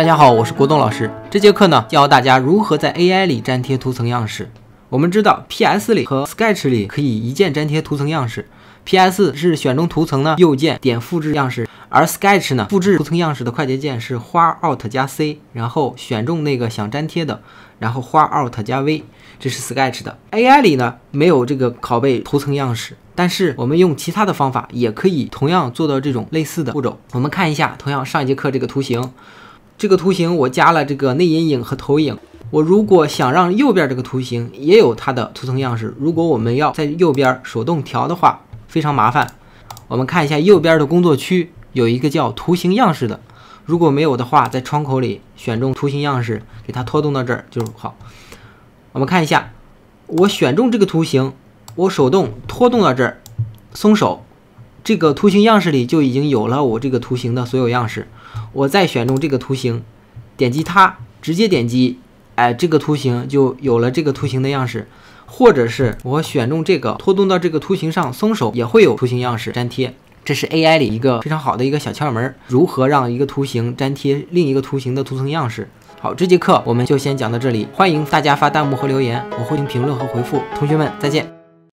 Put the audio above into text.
大家好，我是国栋老师。这节课呢，教大家如何在 AI 里粘贴图层样式。我们知道，PS 里和 Sketch 里可以一键粘贴图层样式。PS 是选中图层呢，右键点复制样式，而 Sketch 呢，复制图层样式的快捷键是花 Alt 加 C，然后选中那个想粘贴的，然后花 Alt 加 V，这是 Sketch 的。AI 里呢，没有这个拷贝图层样式，但是我们用其他的方法也可以同样做到这种类似的步骤。我们看一下，同样上一节课这个图形。这个图形我加了这个内阴影和投影。我如果想让右边这个图形也有它的图层样式，如果我们要在右边手动调的话，非常麻烦。我们看一下右边的工作区，有一个叫“图形样式”的。如果没有的话，在窗口里选中“图形样式”，给它拖动到这儿就好。我们看一下，我选中这个图形，我手动拖动到这儿，松手。这个图形样式里就已经有了我这个图形的所有样式。我再选中这个图形，点击它，直接点击，哎，这个图形就有了这个图形的样式。或者是我选中这个，拖动到这个图形上松手，也会有图形样式粘贴。这是 AI 里一个非常好的一个小窍门，如何让一个图形粘贴另一个图形的图层样式。好，这节课我们就先讲到这里，欢迎大家发弹幕和留言，我会听评论和回复。同学们，再见。